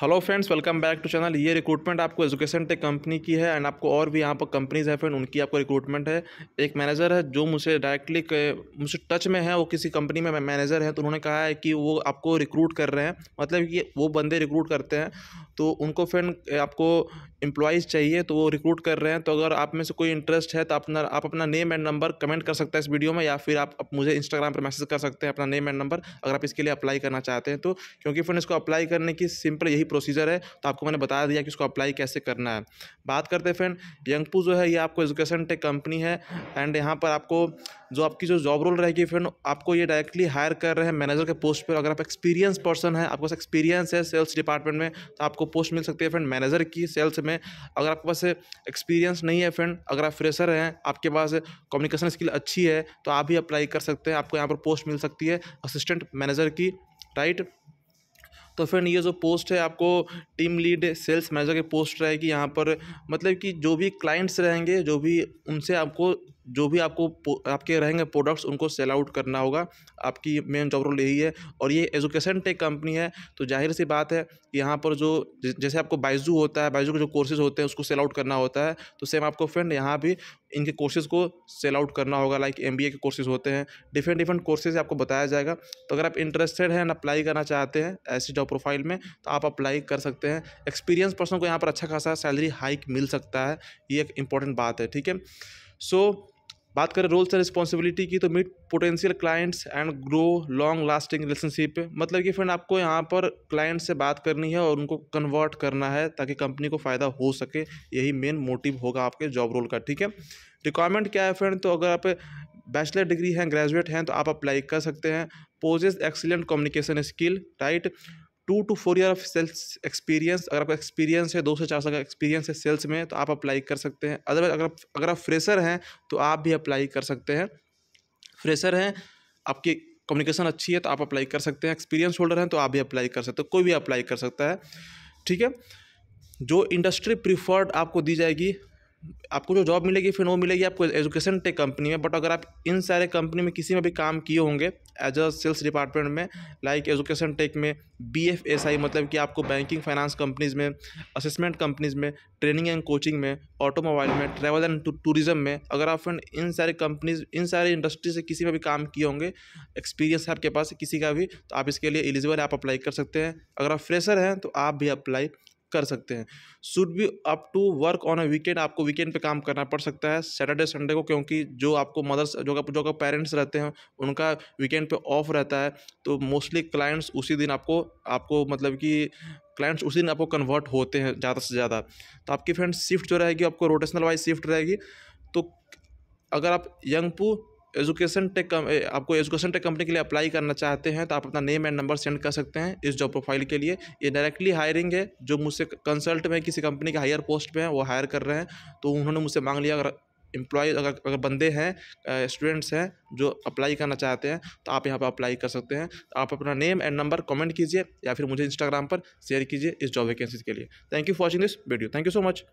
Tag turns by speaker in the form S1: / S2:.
S1: hello friends welcome back to channel ये recruitment आपको education tech company की है एंड आपको और भी यहाँ पर कंपनीज है फ्रेंड उनकी आपको रिक्रूटमेंट है एक मैनेजर है जो मुझे डायरेक्टली मुझे टच में है वो किसी कंपनी में मैनेजर है तो उन्होंने कहा है कि वो आपको रिक्रूट कर रहे हैं मतलब कि वो बंदे रिक्रूट करते हैं तो उनको फ्रेंड आपको एम्प्लॉयज़ चाहिए तो वो रिक्रूट कर रहे हैं तो अगर आप में से कोई इंटरेस्ट है तो अपना आप अपना नेम एंड नंबर कमेंट कर सकते हैं इस वीडियो में या फिर आप, आप मुझे इंस्टाग्राम पर मैसेज कर सकते हैं अपना नेम एंड नंबर अगर आप इसके लिए अप्लाई करना चाहते हैं तो क्योंकि फ्रेंड इसको अप्लाई करने की सिंपल यही प्रोसीजर है तो आपको मैंने बता दिया कि इसको अप्लाई कैसे करना है बात करते हैं फ्रेंड यंगपू जो है ये आपको एजुकेशन टेक कंपनी है एंड यहाँ पर आपको जो आपकी जो जॉब रोल रहेगी फ्रेंड आपको ये डायरेक्टली हायर कर रहे हैं मैनेजर के पोस्ट पर अगर आप एक्सपीरियंस पर्सन है आपके पास एक्सपीरियंस है सेल्स डिपार्टमेंट में तो आपको पोस्ट मिल सकती है फ्रेंड मैनेजर की सेल्स में में अगर आपके पास एक्सपीरियंस नहीं है फ्रेंड अगर आप फ्रेशर हैं आपके पास कम्युनिकेशन स्किल अच्छी है तो आप भी अप्लाई कर सकते हैं आपको यहाँ पर पोस्ट मिल सकती है असिस्टेंट मैनेजर की राइट तो फ्रेंड ये जो पोस्ट है आपको टीम लीड सेल्स मैनेजर के पोस्ट रहेगी यहाँ पर मतलब कि जो भी क्लाइंट्स रहेंगे जो भी उनसे आपको जो भी आपको आपके रहेंगे प्रोडक्ट्स उनको सेल आउट करना होगा आपकी मेन जॉब रोल यही है और ये एजुकेशन टेक कंपनी है तो जाहिर सी बात है यहाँ पर जो जैसे आपको बाइजू होता है बाइजू के जो कोर्सेज होते हैं उसको सेल आउट करना होता है तो सेम आपको फ्रेंड यहाँ भी इनके कोर्सेज को सेल आउट करना होगा लाइक एम के कोर्सेज होते हैं डिफरेंट डिफरेंट कोर्सेज आपको बताया जाएगा तो अगर आप इंटरेस्टेड हैं अप्लाई करना चाहते हैं ऐसी जॉब हो प्रोफाइल में तो आप अप्लाई कर सकते हैं एक्सपीरियंस पर्सन को यहाँ पर अच्छा खासा सैलरी हाइक मिल सकता है ये एक इंपॉर्टेंट बात है ठीक है सो बात करें रोल्स एंड रिस्पॉन्सिबिलिटी की तो meet potential clients and grow long lasting relationship मतलब कि फ्रेंड आपको यहाँ पर क्लाइंट से बात करनी है और उनको कन्वर्ट करना है ताकि कंपनी को फ़ायदा हो सके यही मेन मोटिव होगा आपके जॉब रोल का ठीक है रिक्वायरमेंट क्या है फ्रेंड तो अगर आप बैचलर डिग्री हैं ग्रेजुएट हैं तो आप अप्लाई कर सकते हैं possess excellent communication skill right two to four year of sales experience अगर आपका एक्सपीरियंस है दो से चार साल का एक्सपीरियंस है सेल्स में तो आप अप्लाई कर सकते हैं अदरवाइज अगर आप अगर आप फ्रेशर हैं तो आप भी अप्लाई कर सकते हैं फ्रेशर हैं आपकी कम्युनिकेशन अच्छी है तो आप अप्लाई कर सकते हैं एक्सपीरियंस होल्डर हैं तो आप भी अप्लाई कर सकते हो तो कोई भी अप्लाई कर सकता है ठीक है जो इंडस्ट्री प्रिफर्ड आपको दी जाएगी आपको जो जॉब मिलेगी फिर वो मिलेगी आपको एजुकेशन टेक कंपनी में बट अगर आप इन सारे कंपनी में किसी में भी काम किए होंगे एज अ सेल्स डिपार्टमेंट में लाइक एजुकेशन टेक में बी एफ एस आई मतलब कि आपको बैंकिंग फाइनेंस कंपनीज़ में असेसमेंट कंपनीज़ में ट्रेनिंग एंड कोचिंग में ऑटोमोबाइल में ट्रैवल एंड टूरिज्म में अगर आप फ्रेंड इन सारे कंपनीज इन सारे इंडस्ट्री से किसी में भी काम किए होंगे एक्सपीरियंस है आपके पास किसी का भी तो आप इसके लिए एलिजिबल आप अप्लाई कर सकते हैं अगर आप फ्रेशर हैं तो आप भी अप्लाई कर सकते हैं should be up to work on a weekend आपको वीकेंड पे काम करना पड़ सकता है सैटरडे संडे को क्योंकि जो आपको मदर्स जो जो का पेरेंट्स रहते हैं उनका वीकेंड पे ऑफ रहता है तो मोस्टली क्लाइंट्स उसी दिन आपको आपको मतलब कि क्लाइंट्स उसी दिन आपको कन्वर्ट होते हैं ज़्यादा से ज़्यादा तो आपकी फ्रेंड शिफ्ट जो रहेगी आपको रोटेशनल वाइज शिफ्ट रहेगी तो अगर आप यंग पू एजुकेशन टेक आपको एजुकेशन टेक कंपनी के लिए अप्लाई करना चाहते हैं तो आप अपना नेम एंड नंबर सेंड कर सकते हैं इस जॉब प्रोफाइल के लिए ये डायरेक्टली हायरिंग है जो मुझसे कंसल्ट में किसी कंपनी के हायर पोस्ट पे हैं वो हायर कर रहे हैं तो उन्होंने मुझसे मांग लिया अगर एम्प्लॉय अगर अगर बंदे हैं स्टूडेंट्स हैं जो अप्लाई करना चाहते हैं तो आप यहाँ पर अप्लाई कर सकते हैं तो आप अपना नेम एंड नंबर कमेंट कीजिए या फिर मुझे इंस्टाग्राम पर शेयर कीजिए इस जॉब वैकेंसीज के लिए thank you for watching this video thank you so much